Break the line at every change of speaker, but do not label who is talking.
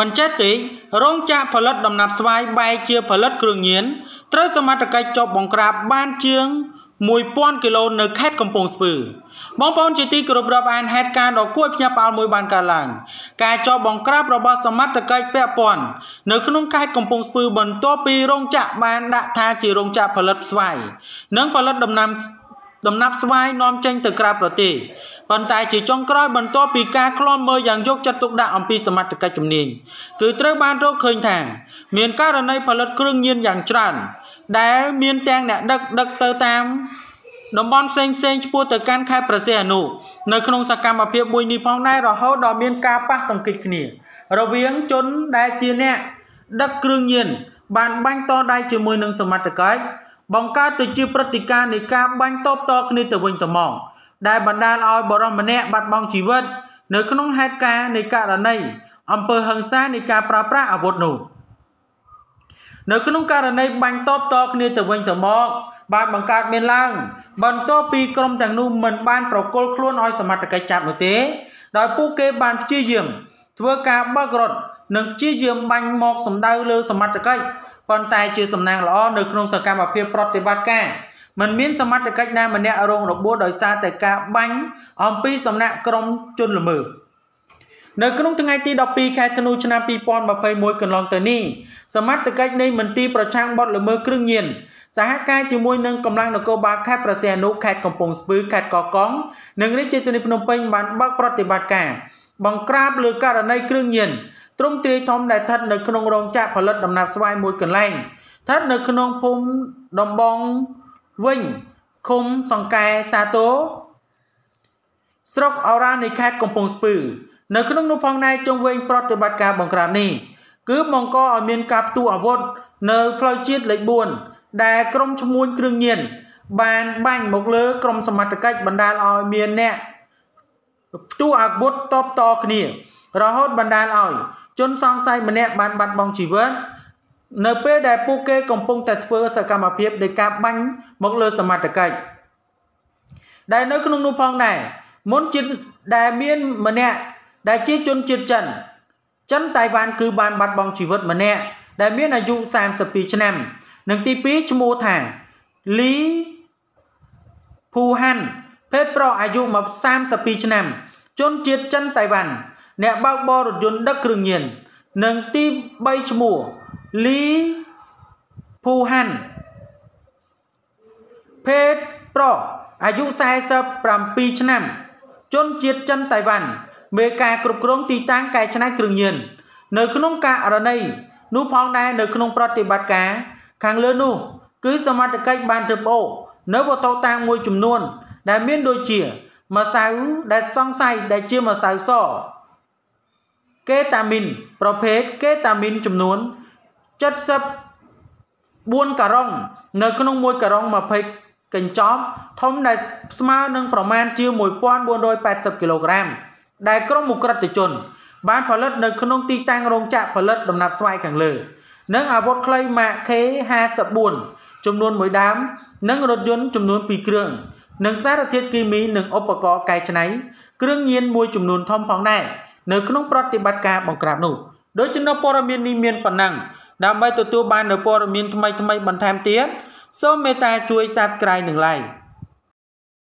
មិនចេះតិចរោងចក្រផលិតដំណាប់ស្វាយបែកជាផលិត គ្រឿងញៀនត្រូវសមត្ថកិច្ចចប់បង្ក្រាបបានជាង1000គីឡូនៅខេត្តកំពង់ស្ពឺបងប្អូនជាទីគោរពរាប់អានហេតុការណ៍ដ៏គួរភ្ញាក់ផ្អើលមួយបានកើតឡើងការចោទបង្ក្រាបរបស់សមត្ថកិច្ចពាក់ព័ន្ធនៅក្នុងខេត្តកំពង់ស្ពឺបន្ទាប់ពីរោងចក្របានដាក់ថាជារោងចក្រផលិតស្វាយនិងផលិតដំណាំដំណាប់ស្វាយនាំចេញទៅក្រៅប្រទេសប៉ុន្តែជាចុងក្រោយបន្ទាប់ពីការឃ្លាំមើលយ៉ាងយកចិត្តទុកដាក់អំពីសមត្ថកិច្ចជំនាញគឺត្រូវបានរកឃើញថា មានករណីផលិតគ្រឿងញៀនយ៉ាងច្រើន ដែលមានទាំងអ្នកដឹកដឹកទៅតាមតំបន់ផ្សេងផ្សេងឈ្មោះទៅកាន់ខេត្តប្រសិទ្ធអនុនៅក្នុងសកម្មភាពមួយនេះផងដែររហូតដល់មានការប៉ះទង្គិចគ្នារវាងជនដែលជាអ្នកដឹកគ្រឿងញៀនបានបាញ់តដៃជាមួយនឹងសមត្ថកិច្ចបង្កើតទៅជាព្រឹត្តិការណ៍នៃការបាញ់តបតគ្នាទៅវិញទៅមកដែលបណ្ដាលឲ្យបរិមម្នាក់បាត់បង់ជីវិតនៅក្នុងហេតុការណ៍នៃករណីអំពើហិង្សានៃការប្រើប្រាស់អាវុធនោះនៅក្នុងករណីបាញ់តបតគ្នាទៅវិញទៅមកបានបង្កើតមានឡើង បន្ទាប់ពីក្រុមទាំងនោះមិនបានប្រគល់ខ្លួនឲ្យសមត្ថកិច្ចចាប់នោះទេដោយពួកគេបានព្យាយាមធ្វើការបើករត់និងព្យាយាមបាញ់មកសម្ដៅលើសមត្ថកិច្ចប៉ុន្តែជាសំណាងល្អនៅក្នុងសកម្មភាពប្រតិបត្តិការមិនមានសមត្ថកិច្ចណាម្នាក់រងរបួសដោយសារតែការបាញ់អំពីសំណាក់ក្រុមជនល្មើសនៅក្នុងថ្ងៃទី12ខែធ្នូឆ្នាំ2021កន្លងទៅនេះសមត្ថកិច្ចនៃមន្ទីរប្រឆាំងបទល្មើសគ្រឿងញៀនសហការជាមួយ នឹងកម្លាំងនគរបាលខេត្តប្រសិទ្ធនុខេត្តកំពង់ស្ពឺខេត្តកោះកុងនិងរាជធានីភ្នំពេញបានបើកប្រតិបត្តិការបង្ក្រាបលើករណីគ្រឿងញៀនទ្រង់ទ្រាយធំដែលស្ថិតនៅក្នុងរោងចក្រផលិតដំណាប់ស្វាយមួយកន្លែងស្ថិតនៅក្នុងភូមិដំបងវិញឃុំសង្កែសាទោស្រុកអូរ៉ានៃខេត្តកំពង់ស្ពឺនៅក្នុងនោះផងដែរជុំវិញ ប្រតិបត្តិការបង្ក្រាបនេះគឺបង្កឲ្យមានការផ្ទុះអាវុធនៅផ្លូវជាតិលេខ4ដែលក្រុមឈ្មួញគ្រឿងញៀនបានបាញ់មកលើក្រុមសមត្ថកិច្ចបណ្ដាលឲ្យមានអ្នកផ្ទុះអាវុធតបតគ្នារហូតបណ្ដាលឲ្យ ជនសង្ស័យម្នាក់បានបាត់បង់ជីវិតនៅពេលដែលពួកគេកំពុងតែធ្វើសកម្មភាពដោយការបាញ់មកលើសមត្ថកិច្ចដែលនៅក្នុងនោះផងដែរមុនជាតិដែលមានម្នាក់ដែលជាជនជាតិចិនចិនតៃវ៉ាន់គឺបានបាត់បង់ជីវិតម្នាក់ដែលមានអាយុ32ឆ្នាំនិងទី2ឈ្មោះថាលីភូហាន់ភេទប្រុសអាយុ32ឆ្នាំ ជនជាតិចិនតៃវ៉ាន់អ្នកបើកបររថយន្តដឹកគ្រឿងញៀននិងទី3ឈ្មោះលីភូហាន់ភេទប្រុសអាយុ47ឆ្នាំជនជាតិចិនតៃវ៉ាន់មេការគ្រប់គ្រងទីតាំងកែច្នៃគ្រឿងញៀននៅក្នុងករណីនោះផងដែរនៅក្នុងប្រតិបត្តិការខាងលើនោះគឺសមត្ថកិច្ចបានទៅបោនៅវត្ថុតាងមួយចំនួនដែលមានដូចជាម្សៅដែលសង្ស័យដែល ជាម្សៅសកេតាមីនប្រភេទកេតាមីនចំនួន74ការ៉ុងនៅក្នុងមួយការ៉ុង20កញ្ចប់ធំដែល ស្មើនឹងប្រមាណជា1480គីឡូក្រាមដែលក្រុមមុក្រិតជន បានផលិត នៅក្នុងទីតាំងរោងចក្រផលិត ដំណាប់ស្វាយខាងលើ និងអាវុធខ្លីម៉ាក K54 ចំនួន1ដើមនិងរថយន្តចំនួន2គ្រឿងនិងសារធាតុគីមីនិងឧបករណ៍កែច្នៃគ្រឿងញៀនមួយចំនួនធំផងដែរនៅក្នុងប្រតិបត្តិការបង្ក្រាបនោះដូចជានៅព័ត៌មាននេះមានប៉ុណ្ណឹងដើម្បីទទួលបាននូវព័ត៌មានថ្មីៗបន្ថែមទៀតសូមមេត្តាជួយ Subscribe និង Like